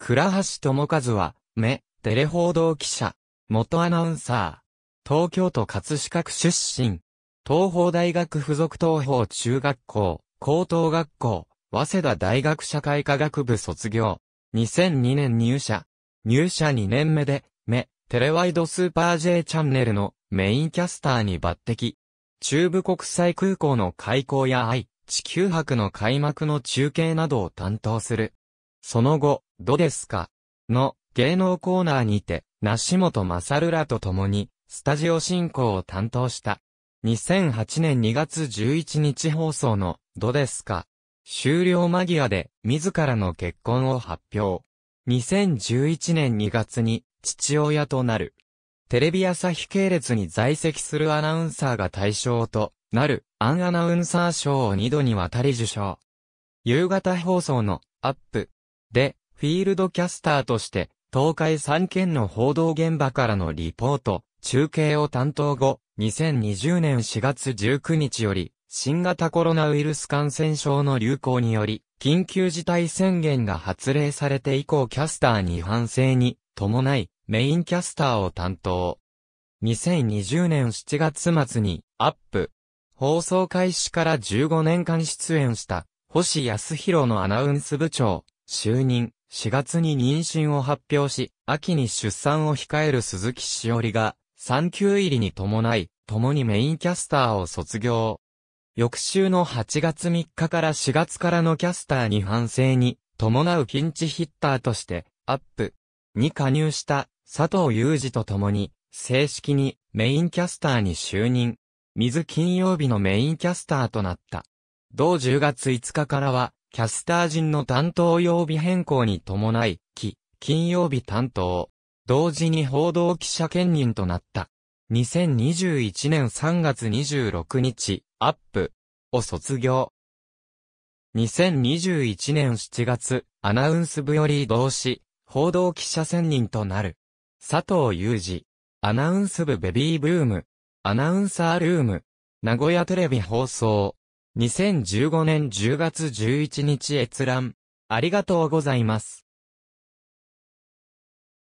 倉橋智和は、目、テレ報道記者、元アナウンサー、東京都葛飾区出身、東邦大学附属東邦中学校、高等学校、早稲田大学社会科学部卒業、2002年入社、入社2年目で、目、テレワイドスーパー J チャンネルのメインキャスターに抜擢、中部国際空港の開港や愛、地球博の開幕の中継などを担当する。その後、どですかの芸能コーナーにて、梨本勝らと共に、スタジオ進行を担当した。2008年2月11日放送の、どですか終了間際で、自らの結婚を発表。2011年2月に、父親となる。テレビ朝日系列に在籍するアナウンサーが対象となる、アンアナウンサー賞を2度にわたり受賞。夕方放送の、アップ。で、フィールドキャスターとして、東海3県の報道現場からのリポート、中継を担当後、2020年4月19日より、新型コロナウイルス感染症の流行により、緊急事態宣言が発令されて以降キャスターに反省に伴い、メインキャスターを担当。2020年7月末に、アップ。放送開始から15年間出演した、星康弘のアナウンス部長、就任。4月に妊娠を発表し、秋に出産を控える鈴木しおりが、産休入りに伴い、共にメインキャスターを卒業。翌週の8月3日から4月からのキャスターに反省に、伴うピンチヒッターとして、アップに加入した佐藤雄二と共に、正式にメインキャスターに就任。水金曜日のメインキャスターとなった。同10月5日からは、キャスター陣の担当曜日変更に伴い、期、金曜日担当。同時に報道記者兼任となった。2021年3月26日、アップを卒業。2021年7月、アナウンス部より同志、報道記者専任となる。佐藤雄二、アナウンス部ベビーブーム、アナウンサールーム、名古屋テレビ放送、2015年10月11日閲覧。ありがとうございます。